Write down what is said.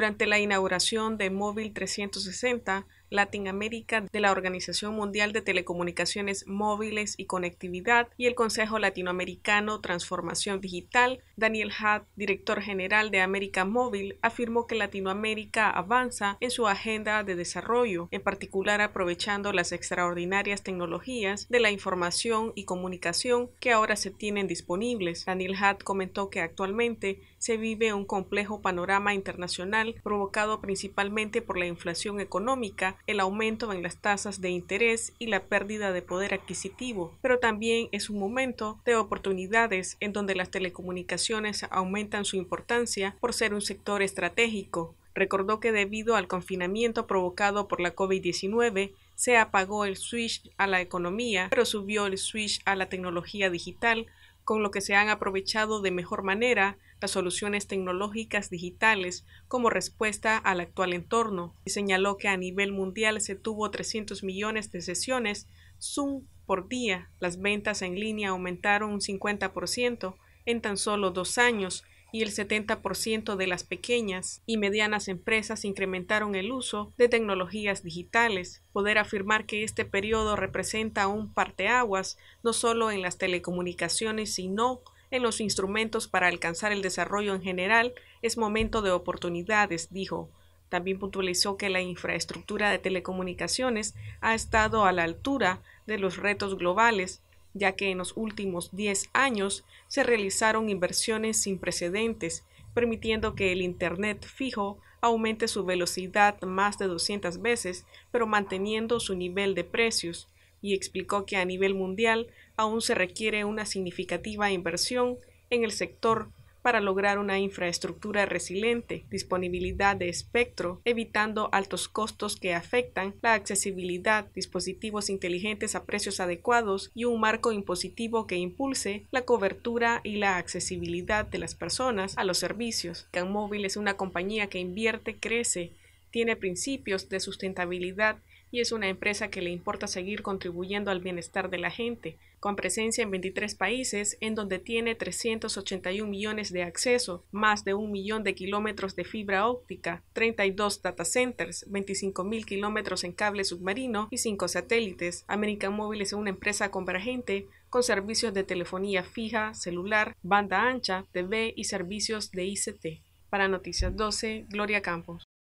Durante la inauguración de Móvil 360, Latinoamérica de la Organización Mundial de Telecomunicaciones Móviles y Conectividad y el Consejo Latinoamericano Transformación Digital, Daniel Hatt, director general de América Móvil, afirmó que Latinoamérica avanza en su agenda de desarrollo, en particular aprovechando las extraordinarias tecnologías de la información y comunicación que ahora se tienen disponibles. Daniel Hatt comentó que actualmente se vive un complejo panorama internacional provocado principalmente por la inflación económica el aumento en las tasas de interés y la pérdida de poder adquisitivo, pero también es un momento de oportunidades en donde las telecomunicaciones aumentan su importancia por ser un sector estratégico. Recordó que debido al confinamiento provocado por la COVID-19, se apagó el switch a la economía, pero subió el switch a la tecnología digital con lo que se han aprovechado de mejor manera las soluciones tecnológicas digitales como respuesta al actual entorno. Y señaló que a nivel mundial se tuvo 300 millones de sesiones Zoom por día. Las ventas en línea aumentaron un 50% en tan solo dos años y el 70% de las pequeñas y medianas empresas incrementaron el uso de tecnologías digitales. Poder afirmar que este periodo representa un parteaguas no solo en las telecomunicaciones, sino en los instrumentos para alcanzar el desarrollo en general es momento de oportunidades, dijo. También puntualizó que la infraestructura de telecomunicaciones ha estado a la altura de los retos globales ya que en los últimos 10 años se realizaron inversiones sin precedentes, permitiendo que el Internet fijo aumente su velocidad más de 200 veces, pero manteniendo su nivel de precios, y explicó que a nivel mundial aún se requiere una significativa inversión en el sector para lograr una infraestructura resiliente, disponibilidad de espectro, evitando altos costos que afectan la accesibilidad, dispositivos inteligentes a precios adecuados y un marco impositivo que impulse la cobertura y la accesibilidad de las personas a los servicios. CanMóvil es una compañía que invierte, crece, tiene principios de sustentabilidad y es una empresa que le importa seguir contribuyendo al bienestar de la gente, con presencia en 23 países, en donde tiene 381 millones de acceso, más de un millón de kilómetros de fibra óptica, 32 data centers, 25 mil kilómetros en cable submarino y 5 satélites. American Móvil es una empresa convergente con servicios de telefonía fija, celular, banda ancha, TV y servicios de ICT. Para Noticias 12, Gloria Campos.